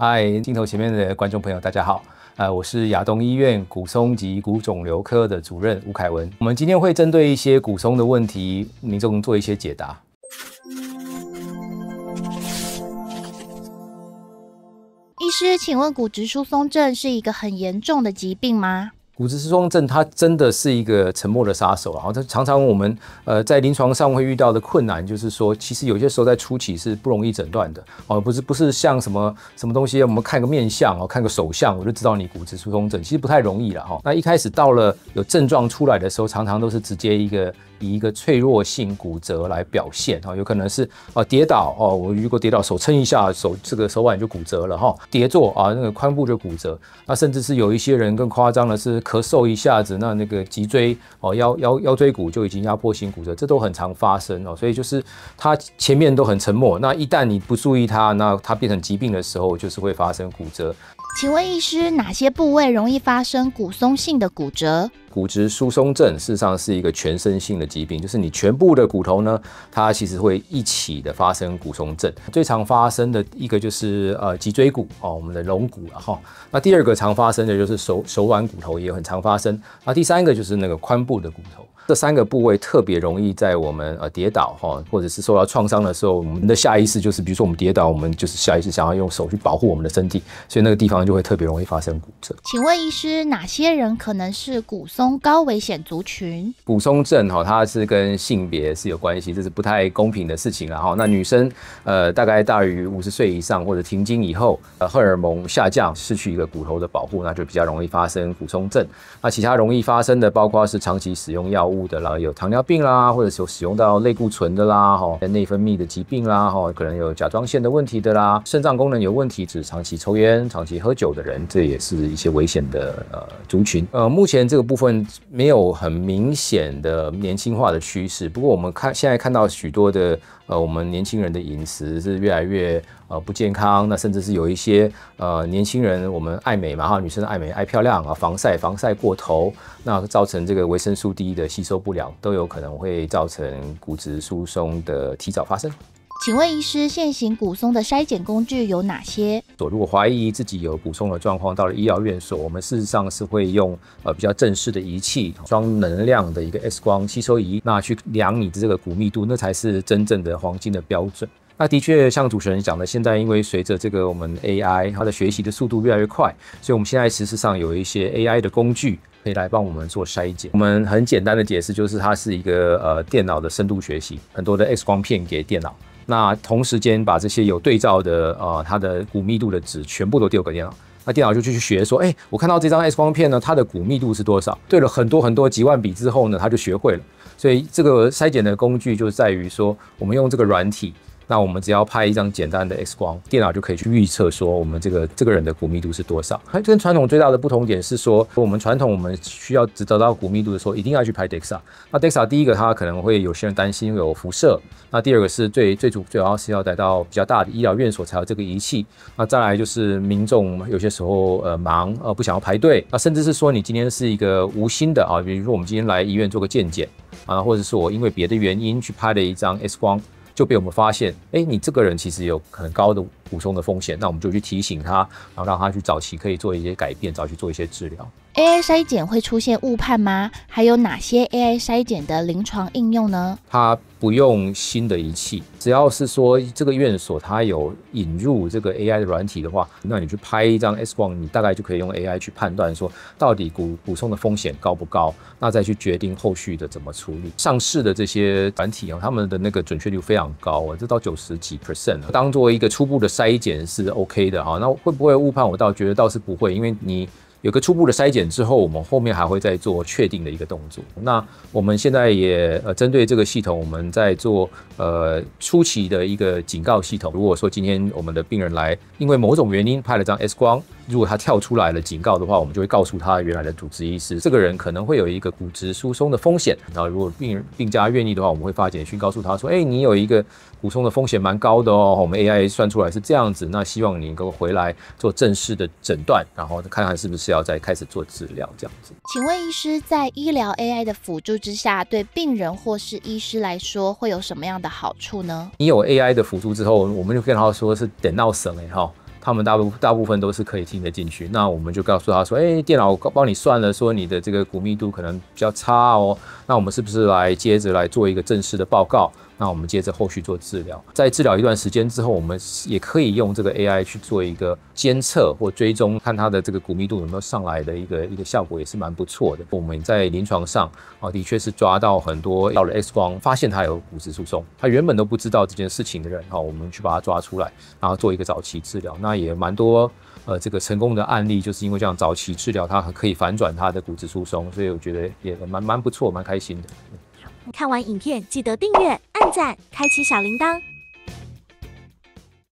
嗨，镜头前面的观众朋友，大家好，呃，我是亚东医院骨松及骨肿瘤科的主任吴凯文，我们今天会针对一些骨松的问题，民众做一些解答。医师，请问骨质疏松症是一个很严重的疾病吗？骨质疏松症它真的是一个沉默的杀手啊！它常常我们呃在临床上会遇到的困难，就是说，其实有些时候在初期是不容易诊断的哦，不是不是像什么什么东西，我们看个面相哦，看个手相，我就知道你骨质疏松症，其实不太容易了哈。那一开始到了有症状出来的时候，常常都是直接一个。以一个脆弱性骨折来表现哈，有可能是啊跌倒哦，我如果跌倒手撑一下，手这个手腕就骨折了哈，跌坐啊那个髋部就骨折，那甚至是有一些人更夸张的是咳嗽一下子，那那个脊椎哦腰腰腰椎骨就已经压迫性骨折，这都很常发生哦，所以就是他前面都很沉默，那一旦你不注意它，那它变成疾病的时候就是会发生骨折。请问医师哪些部位容易发生骨松性的骨折？骨质疏松症事实上是一个全身性的疾病，就是你全部的骨头呢，它其实会一起的发生骨松症。最常发生的一个就是呃脊椎骨哦，我们的龙骨了哈。那第二个常发生的就是手手腕骨头也很常发生。那第三个就是那个髋部的骨头，这三个部位特别容易在我们呃跌倒哈，或者是受到创伤的时候，我们的下意识就是比如说我们跌倒，我们就是下意识想要用手去保护我们的身体，所以那个地方就会特别容易发生骨折。请问医师，哪些人可能是骨松？高危险族群，补松症哈，它是跟性别是有关系，这是不太公平的事情了哈。那女生呃，大概大于五十岁以上或者停经以后，呃，荷尔蒙下降，失去一个骨头的保护，那就比较容易发生补松症。那其他容易发生的，包括是长期使用药物的啦，有糖尿病啦，或者是有使用到类固醇的啦，哈，内分泌的疾病啦，哈，可能有甲状腺的问题的啦，肾脏功能有问题，只长期抽烟、长期喝酒的人，这也是一些危险的呃族群。呃，目前这个部分。没有很明显的年轻化的趋势，不过我们看现在看到许多的呃，我们年轻人的饮食是越来越呃不健康，那甚至是有一些呃年轻人，我们爱美嘛哈，女生爱美爱漂亮啊，防晒防晒过头，那造成这个维生素 D 的吸收不了，都有可能会造成骨质疏松的提早发生。请问医师，现行骨松的筛检工具有哪些？所如果怀疑自己有骨松的状况，到了医疗院所，我们事实上是会用呃比较正式的仪器，双能量的一个 X 光吸收仪，那去量你的这个骨密度，那才是真正的黄金的标准。那的确像主持人讲的，现在因为随着这个我们 AI 它的学习的速度越来越快，所以我们现在实质上有一些 AI 的工具可以来帮我们做筛检。我们很简单的解释就是它是一个呃电脑的深度学习，很多的 X 光片给电脑。那同时间把这些有对照的，呃，它的骨密度的值全部都丢给电脑，那电脑就去学说，哎，我看到这张 X 光片呢，它的骨密度是多少？对了很多很多几万笔之后呢，它就学会了。所以这个筛检的工具就在于说，我们用这个软体。那我们只要拍一张简单的 X 光，电脑就可以去预测说我们这个这个人的骨密度是多少。它跟传统最大的不同点是说，我们传统我们需要只得到骨密度的时候，一定要去拍 DEXA。那 DEXA 第一个它可能会有些人担心有辐射，那第二个是最最主主要是要得到比较大的医疗院所才有这个仪器。那再来就是民众有些时候呃忙呃不想要排队，那甚至是说你今天是一个无心的啊，比如说我们今天来医院做个健检啊，或者是我因为别的原因去拍的一张 X 光。就被我们发现，哎，你这个人其实有可能高的补充的风险，那我们就去提醒他，然后让他去早期可以做一些改变，早去做一些治疗。AI 筛检会出现误判吗？还有哪些 AI 筛检的临床应用呢？它不用新的仪器，只要是说这个院所它有引入这个 AI 的软体的话，那你去拍一张 X 光，你大概就可以用 AI 去判断说到底骨补充的风险高不高，那再去决定后续的怎么处理。上市的这些软体啊，他们的那个准确率非常高，这到九十几 percent，当做一个初步的筛检是 OK 的哈。那会不会误判？我倒觉得倒是不会，因为你。有个初步的筛检之后，我们后面还会再做确定的一个动作。那我们现在也呃针对这个系统，我们在做呃初期的一个警告系统。如果说今天我们的病人来，因为某种原因拍了张 X 光。如果他跳出来了警告的话，我们就会告诉他原来的主治医师，这个人可能会有一个骨质疏松的风险。然后，如果病病家愿意的话，我们会发简讯告诉他说：“哎，你有一个骨松的风险蛮高的哦，我们 AI 算出来是这样子。那希望你能够回来做正式的诊断，然后看看是不是要再开始做治疗这样子。”请问医师，在医疗 AI 的辅助之下，对病人或是医师来说会有什么样的好处呢？你有 AI 的辅助之后，我们就跟他说是等到省哎哈。他们大部大部分都是可以听得进去，那我们就告诉他说，哎，电脑帮你算了，说你的这个骨密度可能比较差哦，那我们是不是来接着来做一个正式的报告？那我们接着后续做治疗，在治疗一段时间之后，我们也可以用这个 AI 去做一个监测或追踪，看它的这个骨密度有没有上来的一个一个效果，也是蛮不错的。我们在临床上啊，的确是抓到很多到了 X 光发现他有骨质疏松，他原本都不知道这件事情的人，哈，我们去把它抓出来，然后做一个早期治疗，那也蛮多呃这个成功的案例，就是因为这样早期治疗，它可以反转它的骨质疏松，所以我觉得也蛮蛮不错，蛮开心的。看完影片记得订阅。赞赞，开启小铃铛。